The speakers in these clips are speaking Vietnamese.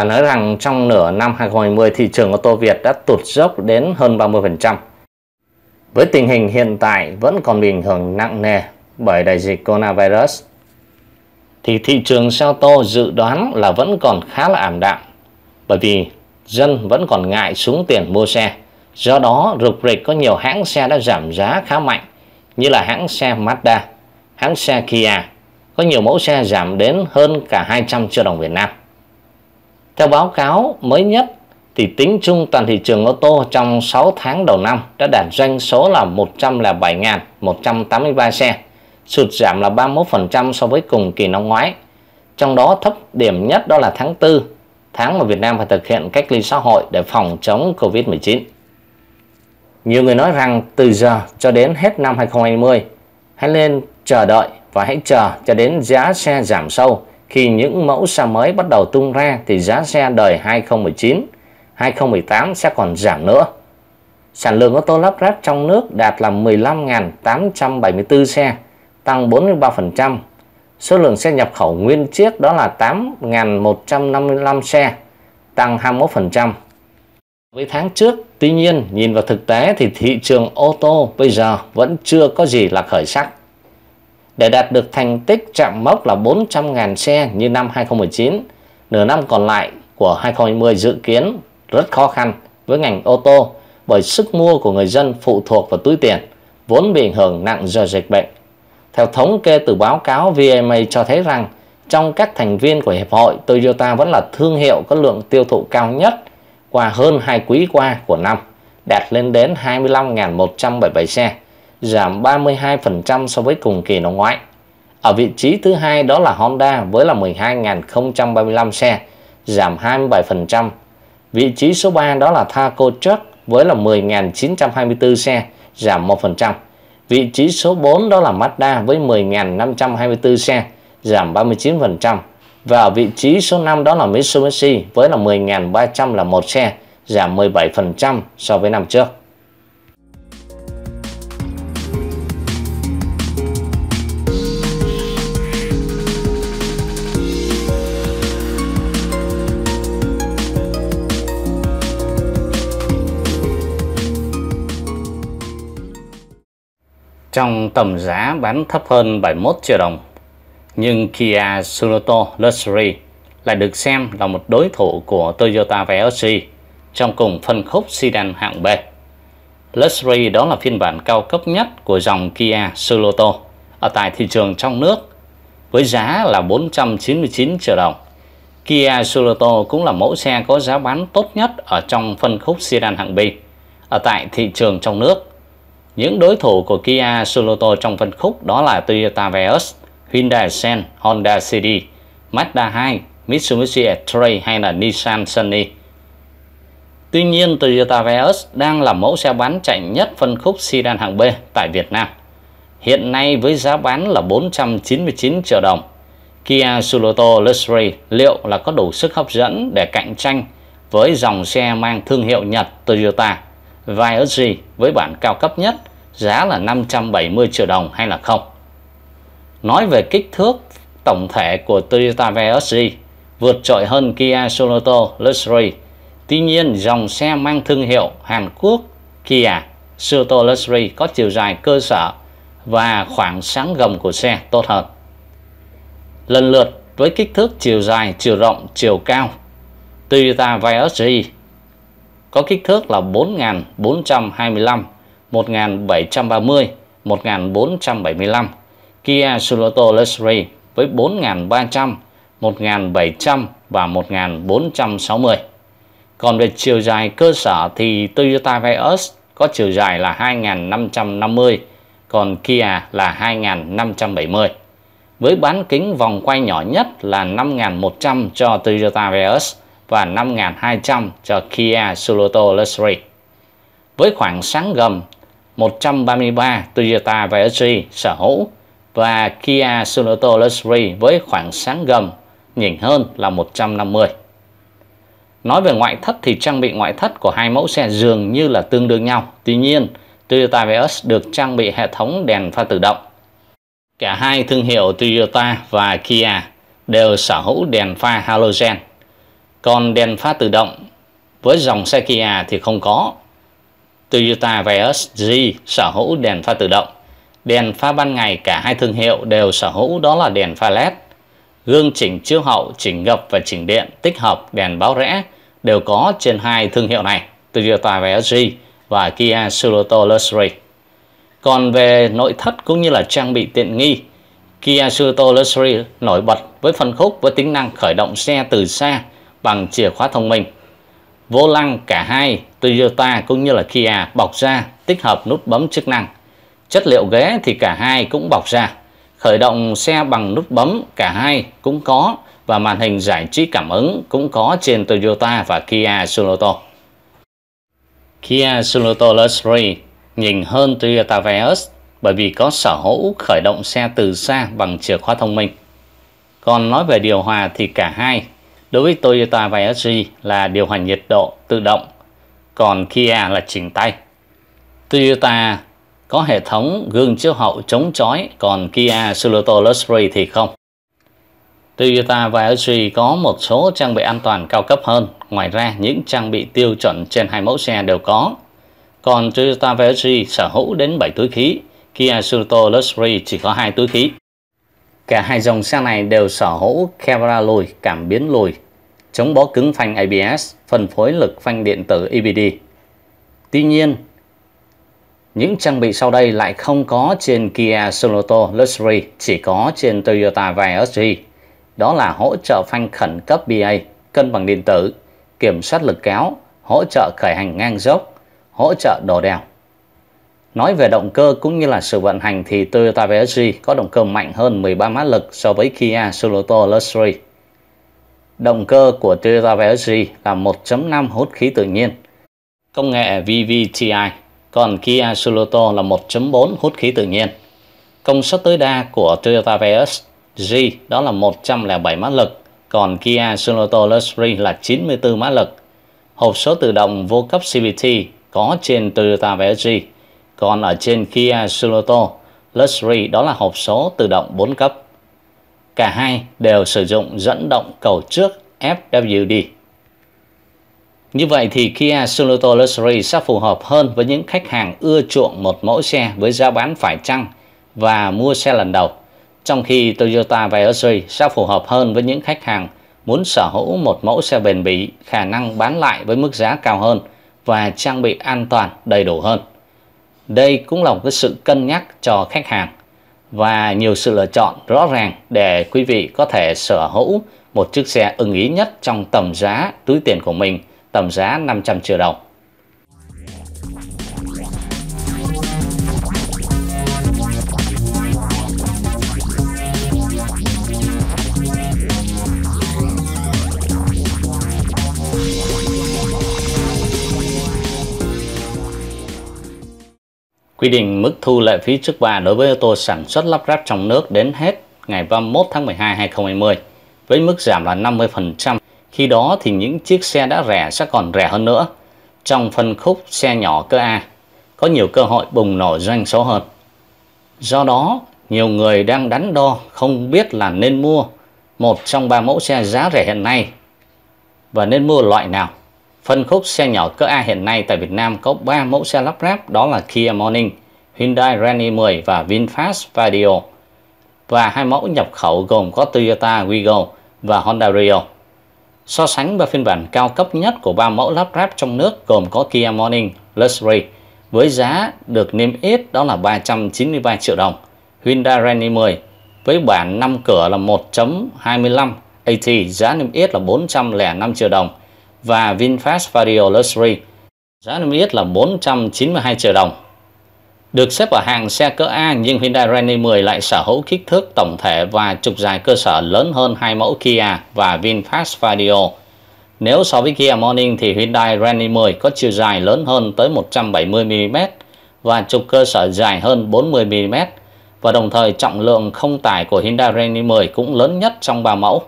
Phải nói rằng trong nửa năm 2020 thị trường ô tô Việt đã tụt dốc đến hơn 30%. Với tình hình hiện tại vẫn còn bị ảnh hưởng nặng nề bởi đại dịch coronavirus thì thị trường xe ô tô dự đoán là vẫn còn khá là ảm đạm bởi vì dân vẫn còn ngại xuống tiền mua xe. Do đó rục rịch có nhiều hãng xe đã giảm giá khá mạnh như là hãng xe Mazda, hãng xe Kia có nhiều mẫu xe giảm đến hơn cả 200 triệu đồng Việt Nam. Theo báo cáo mới nhất thì tính chung toàn thị trường ô tô trong 6 tháng đầu năm đã đạt doanh số là 107.183 xe, sụt giảm là 31% so với cùng kỳ năm ngoái. Trong đó thấp điểm nhất đó là tháng 4, tháng mà Việt Nam phải thực hiện cách ly xã hội để phòng chống Covid-19. Nhiều người nói rằng từ giờ cho đến hết năm 2020, hãy lên chờ đợi và hãy chờ cho đến giá xe giảm sâu khi những mẫu xe mới bắt đầu tung ra thì giá xe đời 2019, 2018 sẽ còn giảm nữa. Sản lượng ô tô lắp ráp trong nước đạt là 15.874 xe, tăng 43%. Số lượng xe nhập khẩu nguyên chiếc đó là 8.155 xe, tăng 21%. Với tháng trước, tuy nhiên nhìn vào thực tế thì thị trường ô tô bây giờ vẫn chưa có gì là khởi sắc. Để đạt được thành tích chạm mốc là 400.000 xe như năm 2019, nửa năm còn lại của 2020 dự kiến rất khó khăn với ngành ô tô bởi sức mua của người dân phụ thuộc vào túi tiền, vốn bị ảnh hưởng nặng do dịch bệnh. Theo thống kê từ báo cáo VMA cho thấy rằng, trong các thành viên của Hiệp hội, Toyota vẫn là thương hiệu có lượng tiêu thụ cao nhất qua hơn hai quý qua của năm, đạt lên đến 25.177 xe, giảm 32% so với cùng kỳ năm ngoái. Ở vị trí thứ hai đó là Honda với là 12.035 xe, giảm 27%. Vị trí số 3 đó là Thaco Truck với là 10.924 xe, giảm 1%. Vị trí số 4 đó là Mazda với 10.524 xe, giảm 39%. Và ở vị trí số 5 đó là Mitsubishi với là 10.301 xe, giảm 17% so với năm trước. trong tầm giá bán thấp hơn 71 triệu đồng. Nhưng Kia Sorento Luxury lại được xem là một đối thủ của Toyota VRC trong cùng phân khúc sedan hạng B. Luxury đó là phiên bản cao cấp nhất của dòng Kia Sorento ở tại thị trường trong nước với giá là 499 triệu đồng. Kia Sorento cũng là mẫu xe có giá bán tốt nhất ở trong phân khúc sedan hạng B ở tại thị trường trong nước những đối thủ của Kia Soluto trong phân khúc đó là Toyota Vios, Hyundai Sen, Honda CD, Mazda 2, Mitsubishi E-Trail hay là Nissan Sunny. Tuy nhiên, Toyota Vios đang là mẫu xe bán chạy nhất phân khúc sedan hạng B tại Việt Nam. Hiện nay với giá bán là 499 triệu đồng, Kia Soluto Luxury liệu là có đủ sức hấp dẫn để cạnh tranh với dòng xe mang thương hiệu Nhật Toyota Vierge với bản cao cấp nhất giá là 570 triệu đồng hay là không. Nói về kích thước tổng thể của Toyota Vierge vượt trội hơn Kia Sonoto Luxury. Tuy nhiên, dòng xe mang thương hiệu Hàn Quốc Kia Sonoto Luxury có chiều dài cơ sở và khoảng sáng gầm của xe tốt hơn. Lần lượt với kích thước chiều dài, chiều rộng, chiều cao, Toyota Vios có kích thước là 4425, 1730, 1475. Kia Sorento Luxury với 4300, 1700 và 1460. Còn về chiều dài cơ sở thì Toyota Vios có chiều dài là 2550, còn Kia là 2570. Với bán kính vòng quay nhỏ nhất là 5100 cho Toyota Vios và 5200 cho Kia Sorento Luxury. Với khoảng sáng gầm 133 Toyota Vios sở hữu và Kia Sorento Luxury với khoảng sáng gầm nhỉnh hơn là 150. Nói về ngoại thất thì trang bị ngoại thất của hai mẫu xe dường như là tương đương nhau. Tuy nhiên, Toyota Vios được trang bị hệ thống đèn pha tự động. Cả hai thương hiệu Toyota và Kia đều sở hữu đèn pha halogen còn đèn pha tự động với dòng xe Kia thì không có. Toyota Vios G sở hữu đèn pha tự động. Đèn pha ban ngày cả hai thương hiệu đều sở hữu đó là đèn pha LED. Gương chỉnh chiếu hậu, chỉnh gập và chỉnh điện tích hợp đèn báo rẽ đều có trên hai thương hiệu này, Toyota Vios G và Kia Sorento Luxury. Còn về nội thất cũng như là trang bị tiện nghi, Kia Sorento Luxury nổi bật với phân khúc với tính năng khởi động xe từ xa bằng chìa khóa thông minh. Vô lăng cả hai Toyota cũng như là Kia bọc ra tích hợp nút bấm chức năng. Chất liệu ghế thì cả hai cũng bọc ra. Khởi động xe bằng nút bấm cả hai cũng có và màn hình giải trí cảm ứng cũng có trên Toyota và Kia Sonoto. Kia Sonoto Luxury nhìn hơn Toyota Vios bởi vì có sở hữu khởi động xe từ xa bằng chìa khóa thông minh. Còn nói về điều hòa thì cả hai Đối với Toyota Vios là điều hành nhiệt độ tự động, còn Kia là chỉnh tay. Toyota có hệ thống gương chiếu hậu chống chói, còn Kia Celoto Luxury thì không. Toyota Vios có một số trang bị an toàn cao cấp hơn. Ngoài ra, những trang bị tiêu chuẩn trên hai mẫu xe đều có. Còn Toyota Vios sở hữu đến 7 túi khí, Kia Celoto Luxury chỉ có hai túi khí. Cả hai dòng xe này đều sở hữu camera lùi, cảm biến lùi, chống bó cứng phanh ABS, phân phối lực phanh điện tử EBD. Tuy nhiên, những trang bị sau đây lại không có trên Kia Sonoto Luxury, chỉ có trên Toyota Vios Đó là hỗ trợ phanh khẩn cấp BA, cân bằng điện tử, kiểm soát lực kéo, hỗ trợ khởi hành ngang dốc, hỗ trợ đồ đèo. Nói về động cơ cũng như là sự vận hành thì Toyota VSG có động cơ mạnh hơn 13 mã lực so với Kia Soloto Luxury. Động cơ của Toyota VSG là 1.5 hút khí tự nhiên, công nghệ VVTi, còn Kia Soloto là 1.4 hút khí tự nhiên. Công suất tối đa của Toyota VSG đó là 107 mã lực, còn Kia Soloto Luxury là 94 mã lực. Hộp số tự động vô cấp CVT có trên Toyota VSG còn ở trên Kia Sorento Luxury đó là hộp số tự động 4 cấp. Cả hai đều sử dụng dẫn động cầu trước FWD. Như vậy thì Kia Sorento Luxury sẽ phù hợp hơn với những khách hàng ưa chuộng một mẫu xe với giá bán phải chăng và mua xe lần đầu, trong khi Toyota Viosry sẽ phù hợp hơn với những khách hàng muốn sở hữu một mẫu xe bền bỉ, khả năng bán lại với mức giá cao hơn và trang bị an toàn đầy đủ hơn. Đây cũng là một cái sự cân nhắc cho khách hàng và nhiều sự lựa chọn rõ ràng để quý vị có thể sở hữu một chiếc xe ưng ý nhất trong tầm giá túi tiền của mình, tầm giá 500 triệu đồng. Quy định mức thu lệ phí trước bạ đối với ô tô sản xuất lắp ráp trong nước đến hết ngày 31 tháng 12 2020 với mức giảm là 50%. Khi đó thì những chiếc xe đã rẻ sẽ còn rẻ hơn nữa. Trong phân khúc xe nhỏ cơ A có nhiều cơ hội bùng nổ doanh số hơn. Do đó, nhiều người đang đắn đo không biết là nên mua một trong ba mẫu xe giá rẻ hiện nay và nên mua loại nào. Phân khúc xe nhỏ cỡ A hiện nay tại Việt Nam có 3 mẫu xe lắp ráp đó là Kia Morning, Hyundai Reni 10 và VinFast Vario và hai mẫu nhập khẩu gồm có Toyota Wigo và Honda Rio. So sánh ba phiên bản cao cấp nhất của ba mẫu lắp ráp trong nước gồm có Kia Morning Luxury với giá được niêm yết đó là 393 triệu đồng, Hyundai Reni 10 với bản 5 cửa là 1.25 AT giá niêm yết là 405 triệu đồng và VinFast Vario Luxury. Giá niêm yết là 492 triệu đồng. Được xếp ở hàng xe cỡ A nhưng Hyundai Reni 10 lại sở hữu kích thước tổng thể và trục dài cơ sở lớn hơn hai mẫu Kia và VinFast Vario. Nếu so với Kia Morning thì Hyundai Reni 10 có chiều dài lớn hơn tới 170mm và trục cơ sở dài hơn 40mm và đồng thời trọng lượng không tải của Hyundai Reni 10 cũng lớn nhất trong ba mẫu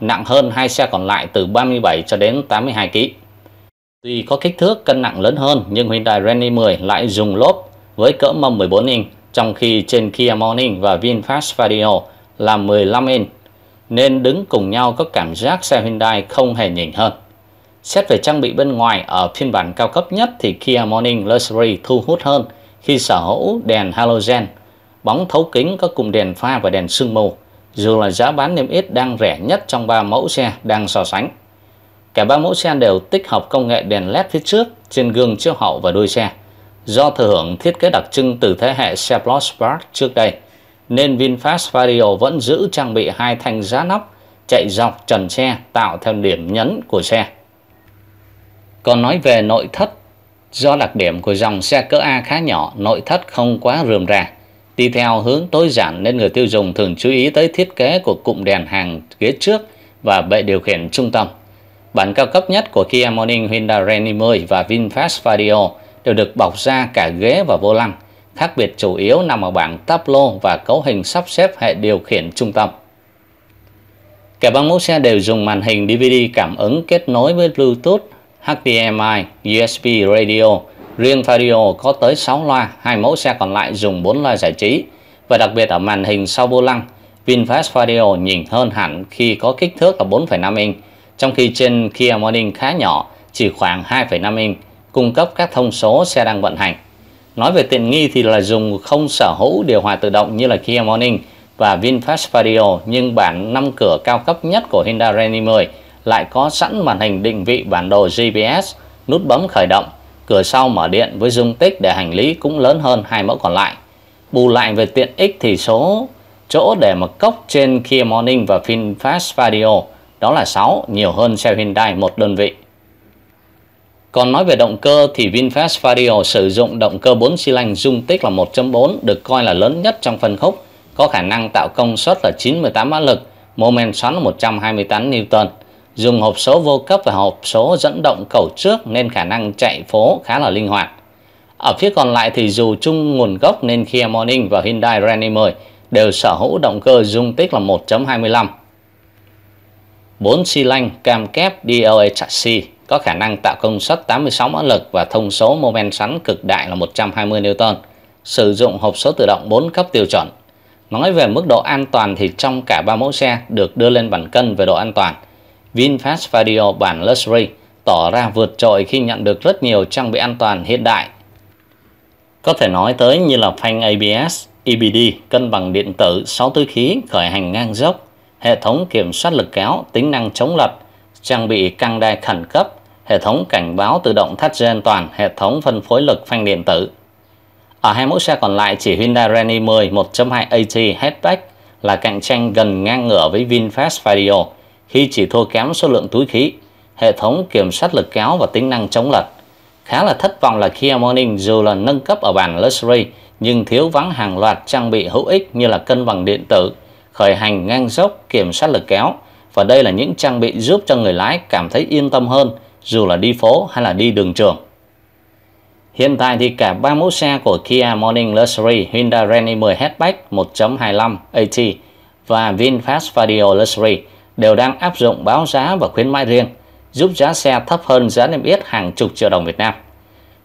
nặng hơn hai xe còn lại từ 37 cho đến 82 kg. Tuy có kích thước cân nặng lớn hơn nhưng Hyundai Renny 10 lại dùng lốp với cỡ mâm 14 inch trong khi trên Kia Morning và VinFast Vario là 15 inch nên đứng cùng nhau có cảm giác xe Hyundai không hề nhỉnh hơn. Xét về trang bị bên ngoài ở phiên bản cao cấp nhất thì Kia Morning Luxury thu hút hơn khi sở hữu đèn halogen, bóng thấu kính có cùng đèn pha và đèn sương mù dù là giá bán niêm yết đang rẻ nhất trong 3 mẫu xe đang so sánh. Cả 3 mẫu xe đều tích hợp công nghệ đèn LED phía trước trên gương chiếu hậu và đuôi xe. Do thừa hưởng thiết kế đặc trưng từ thế hệ xe Plus Spark trước đây, nên VinFast Vario vẫn giữ trang bị hai thanh giá nóc chạy dọc trần xe tạo theo điểm nhấn của xe. Còn nói về nội thất, do đặc điểm của dòng xe cỡ A khá nhỏ, nội thất không quá rườm rà Đi theo hướng tối giản nên người tiêu dùng thường chú ý tới thiết kế của cụm đèn hàng ghế trước và bệ điều khiển trung tâm. Bản cao cấp nhất của Kia Morning Hyundai Reni 10 và VinFast Vario đều được bọc ra cả ghế và vô lăng. Khác biệt chủ yếu nằm ở bảng táp lô và cấu hình sắp xếp hệ điều khiển trung tâm. Cả ba mẫu xe đều dùng màn hình DVD cảm ứng kết nối với Bluetooth, HDMI, USB radio Riêng Vario có tới 6 loa, hai mẫu xe còn lại dùng 4 loa giải trí. Và đặc biệt ở màn hình sau vô lăng, VinFast Vario nhìn hơn hẳn khi có kích thước là 4,5 inch, trong khi trên Kia Morning khá nhỏ, chỉ khoảng 2,5 inch, cung cấp các thông số xe đang vận hành. Nói về tiện nghi thì là dùng không sở hữu điều hòa tự động như là Kia Morning và VinFast Vario nhưng bản 5 cửa cao cấp nhất của Hyundai Reni 10 lại có sẵn màn hình định vị bản đồ GPS, nút bấm khởi động cửa sau mở điện với dung tích để hành lý cũng lớn hơn hai mẫu còn lại. Bù lại về tiện ích thì số chỗ để mà cốc trên Kia Morning và VinFast Vario đó là 6, nhiều hơn xe Hyundai một đơn vị. Còn nói về động cơ thì VinFast Vario sử dụng động cơ 4 xi lanh dung tích là 1.4 được coi là lớn nhất trong phân khúc, có khả năng tạo công suất là 98 mã lực, mô men xoắn là 128 Newton. Dùng hộp số vô cấp và hộp số dẫn động cầu trước nên khả năng chạy phố khá là linh hoạt. Ở phía còn lại thì dù chung nguồn gốc nên Kia Morning và Hyundai Reni 10 đều sở hữu động cơ dung tích là 1.25. 4 xi lanh cam kép DOA e chassis có khả năng tạo công suất 86 mã lực và thông số mô men xoắn cực đại là 120 Newton, sử dụng hộp số tự động 4 cấp tiêu chuẩn. Nói về mức độ an toàn thì trong cả ba mẫu xe được đưa lên bản cân về độ an toàn – VinFast Vario bản Luxury tỏ ra vượt trội khi nhận được rất nhiều trang bị an toàn hiện đại. Có thể nói tới như là phanh ABS, EBD, cân bằng điện tử, 6 túi khí, khởi hành ngang dốc, hệ thống kiểm soát lực kéo, tính năng chống lật, trang bị căng đai khẩn cấp, hệ thống cảnh báo tự động thắt dây an toàn, hệ thống phân phối lực phanh điện tử. Ở hai mẫu xe còn lại chỉ Hyundai Reni 10 1.2 AT hatchback là cạnh tranh gần ngang ngửa với VinFast Vario khi chỉ thua kém số lượng túi khí, hệ thống kiểm soát lực kéo và tính năng chống lật. Khá là thất vọng là Kia Morning dù là nâng cấp ở bản Luxury nhưng thiếu vắng hàng loạt trang bị hữu ích như là cân bằng điện tử, khởi hành ngang dốc, kiểm soát lực kéo và đây là những trang bị giúp cho người lái cảm thấy yên tâm hơn dù là đi phố hay là đi đường trường. Hiện tại thì cả ba mẫu xe của Kia Morning Luxury, Hyundai Reni 10 Hatchback 1.25 AT và VinFast Vario Luxury đều đang áp dụng báo giá và khuyến mãi riêng, giúp giá xe thấp hơn giá niêm yết hàng chục triệu đồng Việt Nam.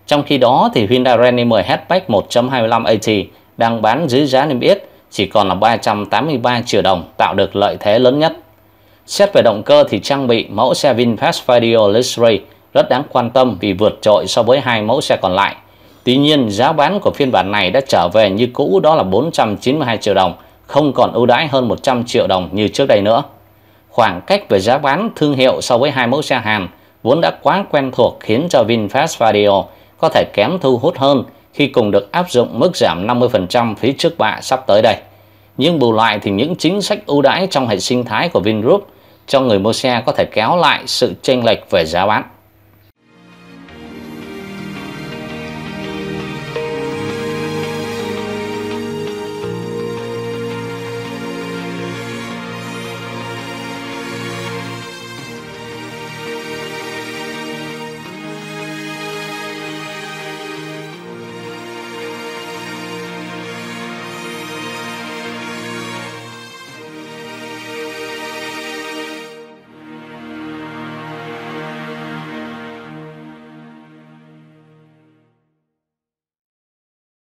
Trong khi đó thì Hyundai Reni 10 hatchback 1.25 AT đang bán dưới giá niêm yết chỉ còn là 383 triệu đồng tạo được lợi thế lớn nhất. Xét về động cơ thì trang bị mẫu xe VinFast Video Luxury rất đáng quan tâm vì vượt trội so với hai mẫu xe còn lại. Tuy nhiên giá bán của phiên bản này đã trở về như cũ đó là 492 triệu đồng, không còn ưu đãi hơn 100 triệu đồng như trước đây nữa khoảng cách về giá bán thương hiệu so với hai mẫu xe Hàn vốn đã quá quen thuộc khiến cho VinFast Vario có thể kém thu hút hơn khi cùng được áp dụng mức giảm 50% phí trước bạ sắp tới đây. Nhưng bù lại thì những chính sách ưu đãi trong hệ sinh thái của Vingroup cho người mua xe có thể kéo lại sự chênh lệch về giá bán.